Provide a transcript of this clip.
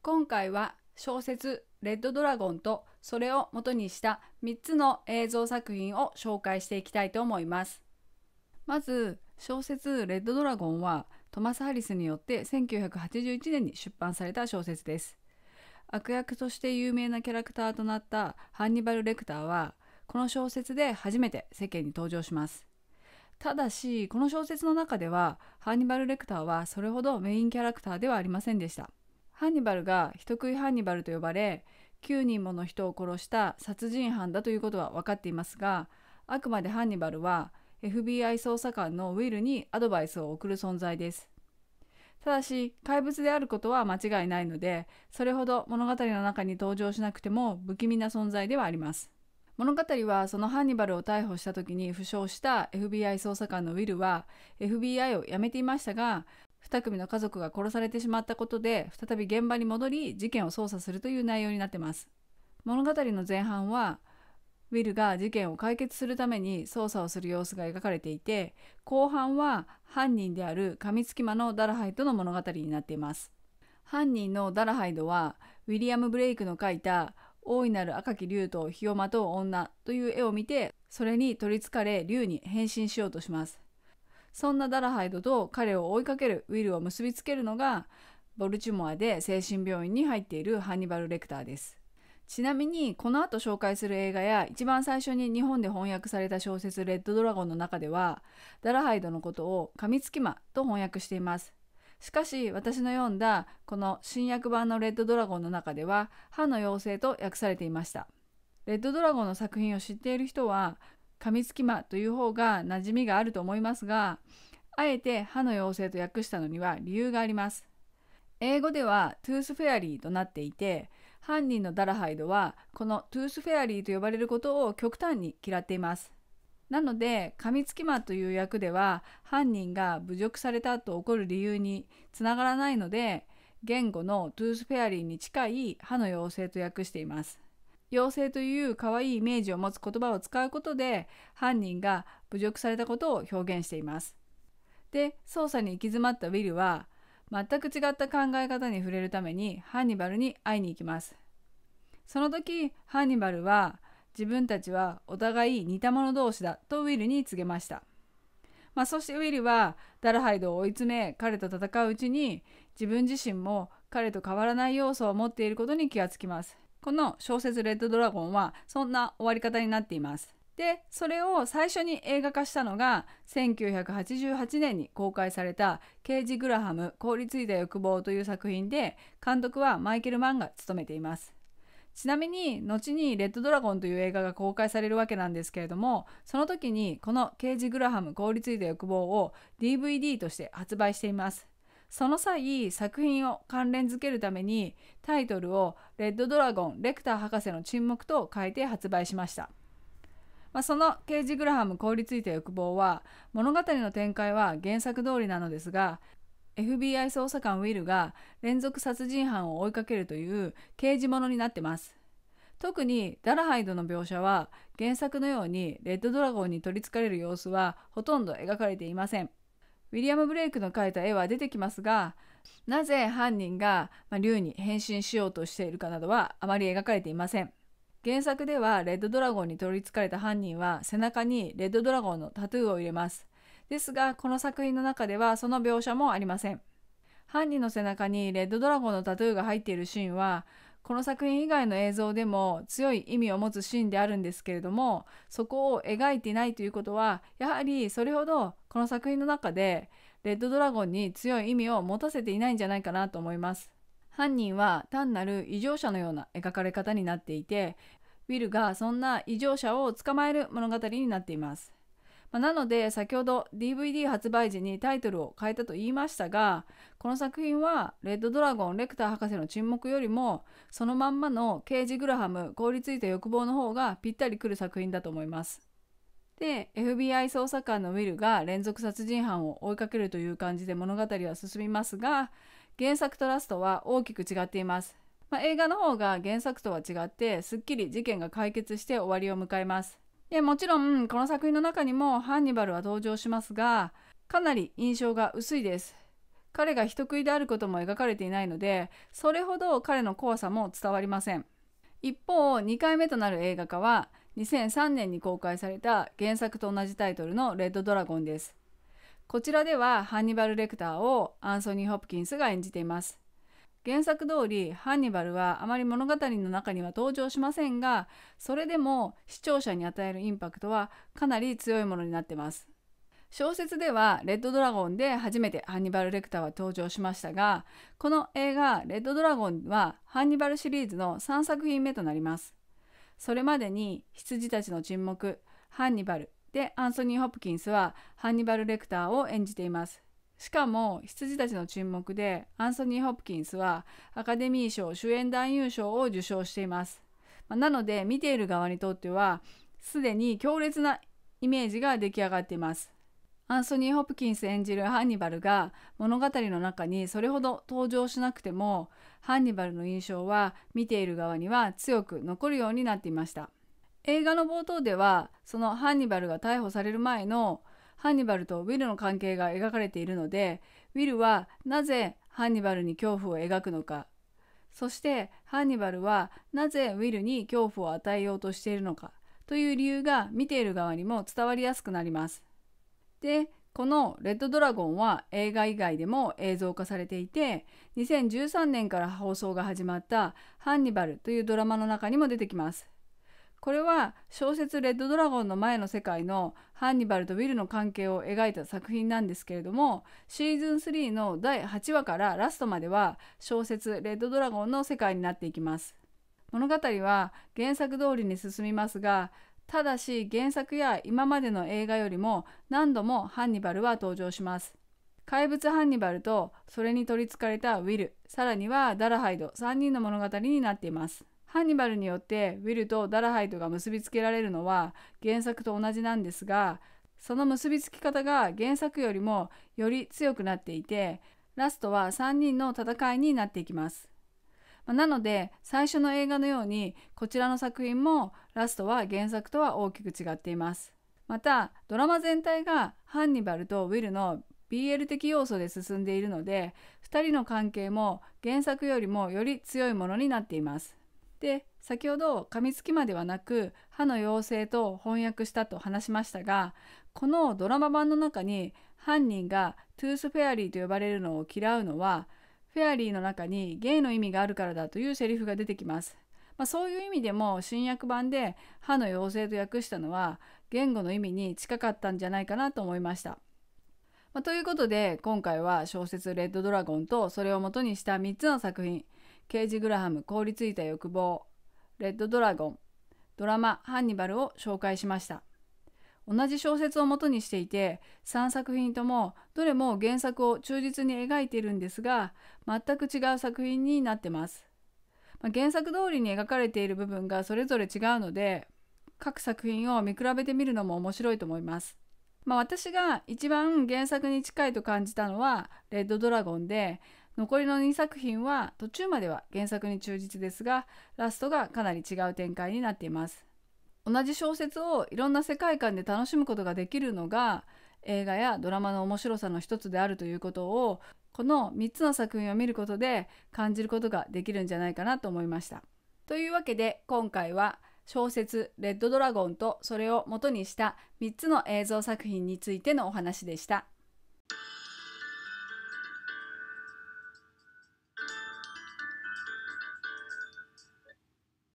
今回は小説「レッドドラゴン」とそれを元にした3つの映像作品を紹介していきたいと思います。まず小説「レッドドラゴン」はトマス・ハリスによって1981年に出版された小説です。悪役として有名なキャラクターとなったハンニバル・レクターはこの小説で初めて世間に登場します。ただしこの小説の中ではハンニバル・レクターはそれほどメインキャラクターではありませんでした。ハンニバルが人食いハンニバルと呼ばれ9人もの人を殺した殺人犯だということは分かっていますがあくまでハンニバルは FBI 捜査官のウィルにアドバイスを送る存在ですただし怪物であることは間違いないのでそれほど物語の中に登場しなくても不気味な存在ではあります物語はそのハンニバルを逮捕した時に負傷した FBI 捜査官のウィルは FBI を辞めていましたが2組の家族が殺されてしまったことで再び現場に戻り事件を捜査するという内容になってます物語の前半はウィルが事件を解決するために捜査をする様子が描かれていて後半は犯人であるカミツキマのダラハイドの物語になっています犯人のダラハイドはウィリアム・ブレイクの書いた「大いなる赤き竜と日をまとう女」という絵を見てそれに取りつかれ竜に変身しようとしますそんなダラハイドと彼を追いかけるウィルを結びつけるのがボルチモアで精神病院に入っているハンニバル・レクターですちなみにこの後紹介する映画や一番最初に日本で翻訳された小説「レッドドラゴン」の中ではダラハイドのことを「紙つき魔」と翻訳していますしかし私の読んだこの新訳版の「レッドドラゴン」の中では「歯の妖精」と訳されていましたレッドドラゴンの作品を知っている人は紙隙間という方が馴染みがあると思いますが、あえて歯の妖精と訳したのには理由があります。英語ではトゥースフェアリーとなっていて、犯人のダラハイドはこのトゥースフェアリーと呼ばれることを極端に嫌っています。なので、噛みつき魔という役では、犯人が侮辱されたと起こる理由につながらないので、言語のトゥースフェアリーに近い歯の妖精と訳しています。妖精という可愛いイメージを持つ言葉を使うことで犯人が侮辱されたことを表現しています。で捜査に行き詰まったウィルは全く違った考え方に触れるためにハンニバルに会いに行きます。その時ハンニバルは自分たちはお互い似た者同士だとウィルに告げました。まあ、そしてウィルはダルハイドを追い詰め彼と戦ううちに自分自身も彼と変わらない要素を持っていることに気がつきます。この小説「レッドドラゴン」はそんな終わり方になっています。でそれを最初に映画化したのが1988年に公開された「ケージ・グラハム凍りついた欲望」という作品で監督はマイケル・マンが務めています。ちなみに後に「レッドドラゴン」という映画が公開されるわけなんですけれどもその時にこの「ケージ・グラハム凍りついた欲望」を DVD として発売しています。その際作品を関連付けるためにタイトルを「レッドドラゴンレクター博士の沈黙」と書いて発売しました、まあ、そのケージ・グラハム凍りついた欲望は物語の展開は原作通りなのですが FBI 捜査官ウィルが連続殺人犯を追いかけるという刑事ものになってます特にダラハイドの描写は原作のようにレッドドラゴンに取りつかれる様子はほとんど描かれていませんウィリアム・ブレイクの描いた絵は出てきますがなぜ犯人が、ま竜に変身しようとしているかなどはあまり描かれていません原作ではレッドドラゴンに取りつかれた犯人は背中にレッドドラゴンのタトゥーを入れますですがこの作品の中ではその描写もありません犯人の背中にレッドドラゴンのタトゥーが入っているシーンはこの作品以外の映像でも強い意味を持つシーンであるんですけれどもそこを描いていないということはやはりそれほどこの作品の中でレッドドラゴンに強い意味を持たせていないんじゃないかなと思います犯人は単なる異常者のような描かれ方になっていてウィルがそんな異常者を捕まえる物語になっていますまあ、なので先ほど DVD 発売時にタイトルを変えたと言いましたがこの作品は「レッドドラゴンレクター博士の沈黙」よりもそのまんまのケージ・グラハム凍りついた欲望の方がぴったりくる作品だと思います。で FBI 捜査官のウィルが連続殺人犯を追いかけるという感じで物語は進みますが原作とラストは大きく違っています、まあ、映画の方が原作とは違ってすっきり事件が解決して終わりを迎えますでもちろんこの作品の中にもハンニバルは登場しますがかなり印象が薄いです彼が人食いであることも描かれていないのでそれほど彼の怖さも伝わりません一方2回目となる映画化は2003年に公開された原作と同じタイトルの「レッドドラゴン」ですこちらではハンニバル・レクターをアンソニー・ホプキンスが演じています原作通りハンニバルはあまり物語の中には登場しませんがそれでも視聴者に与えるインパクトはかなり強いものになってます小説では「レッドドラゴン」で初めてハンニバル・レクターは登場しましたがこの映画「レッドドラゴン」はハンニバルシリーズの3作品目となりますそれまでに「羊たちの沈黙」「ハンニバル」でアンソニー・ホプキンスはハンニバル・レクターを演じていますしかも羊たちの沈黙でアンソニー・ホプキンスはアカデミー賞主演男優賞を受賞しています。まなので見ている側にとってはすでに強烈なイメージが出来上がっています。アンソニー・ホプキンス演じるハンニバルが物語の中にそれほど登場しなくてもハンニバルの印象は見ている側には強く残るようになっていました。映画の冒頭ではそのハンニバルが逮捕される前のハンニバルとウィルの関係が描かれているのでウィルはなぜハンニバルに恐怖を描くのかそしてハンニバルはなぜウィルに恐怖を与えようとしているのかという理由が見ている側にも伝わりやすくなります。でこの「レッドドラゴン」は映画以外でも映像化されていて2013年から放送が始まった「ハンニバル」というドラマの中にも出てきます。これは小説「レッドドラゴン」の前の世界のハンニバルとウィルの関係を描いた作品なんですけれどもシーズン3の第8話からラストまでは小説「レッドドラゴン」の世界になっていきます物語は原作通りに進みますがただし原作や今までの映画よりも何度もハンニバルは登場します怪物ハンニバルとそれに取りつかれたウィルさらにはダラハイド3人の物語になっていますハンニバルによってウィルとダラハイトが結びつけられるのは原作と同じなんですがその結びつき方が原作よりもより強くなっていてラストは3人の戦いになっていきます。なので最初の映画のようにこちらの作品もラストは原作とは大きく違っています。またドラマ全体がハンニバルとウィルの BL 的要素で進んでいるので2人の関係も原作よりもより強いものになっています。で先ほど噛みつきまではなく歯の妖精と翻訳したと話しましたがこのドラマ版の中に犯人がトゥースフェアリーと呼ばれるのを嫌うのはフェアリーの中にゲイの意味があるからだというセリフが出てきます。まあ、そういう意味でも新訳版で歯の妖精と訳したのは言語の意味に近かったんじゃないかなと思いました。まあ、ということで今回は小説「レッドドラゴン」とそれをもとにした3つの作品「ケージ・グラハム凍りついた欲望、レッドドラゴン、ドラマハンニバルを紹介しました。同じ小説をもとにしていて3作品ともどれも原作を忠実に描いているんですが全く違う作品になってます、まあ、原作通りに描かれている部分がそれぞれ違うので各作品を見比べてみるのも面白いと思いますまあ、私が一番原作に近いと感じたのは「レッドドラゴンで」残りの2作品は途中までは原作に忠実ですがラストがかなり違う展開になっています同じ小説をいろんな世界観で楽しむことができるのが映画やドラマの面白さの一つであるということをこの3つの作品を見ることで感じることができるんじゃないかなと思いました。というわけで今回は小説「レッドドラゴン」とそれを元にした3つの映像作品についてのお話でした。